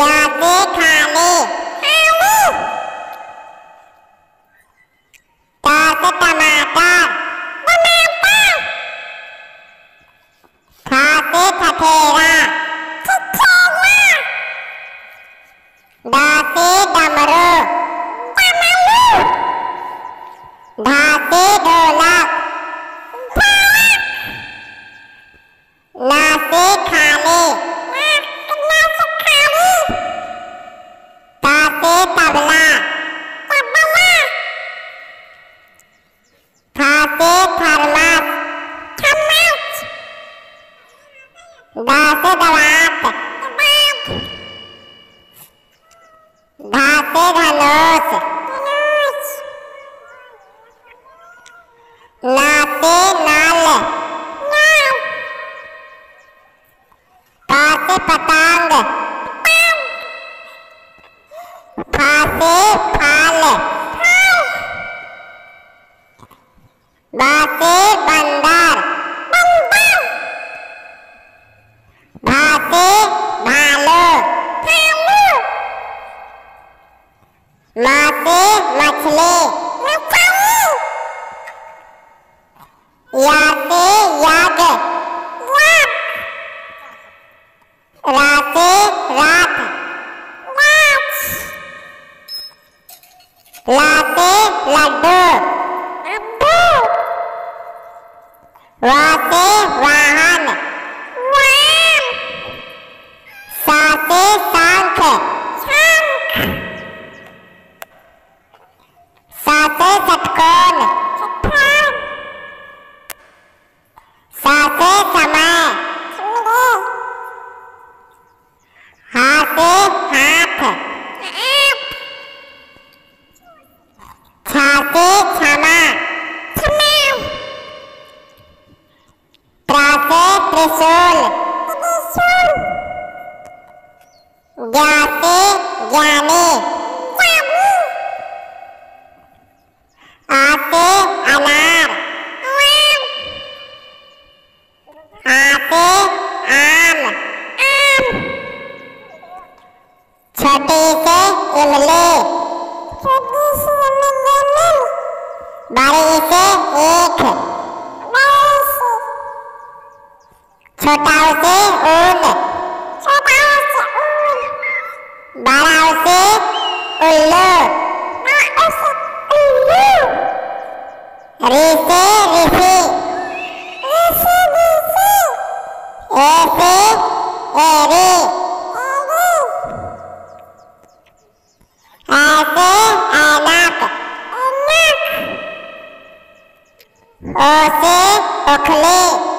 ยอดเด็กดีเอาลูกตาเซตมาเตอร์แม่ป้าคาเซตเทราคุกโคมาดาเซดามรุแม่ลูกดาเซ acégalos. ছেলে ইয়াতে ইয়াদ রাতে রাত লাতে লাড্ডু वाते वाहन साते सांख berarti sama sama berarti trisul trisul jati jani jani ati anar anar ati am am jadi बड़ी से ईख छोटा से ऊन बड़ा से उल्लू री से ऋषि ए से एरी आ से ओ से ओखली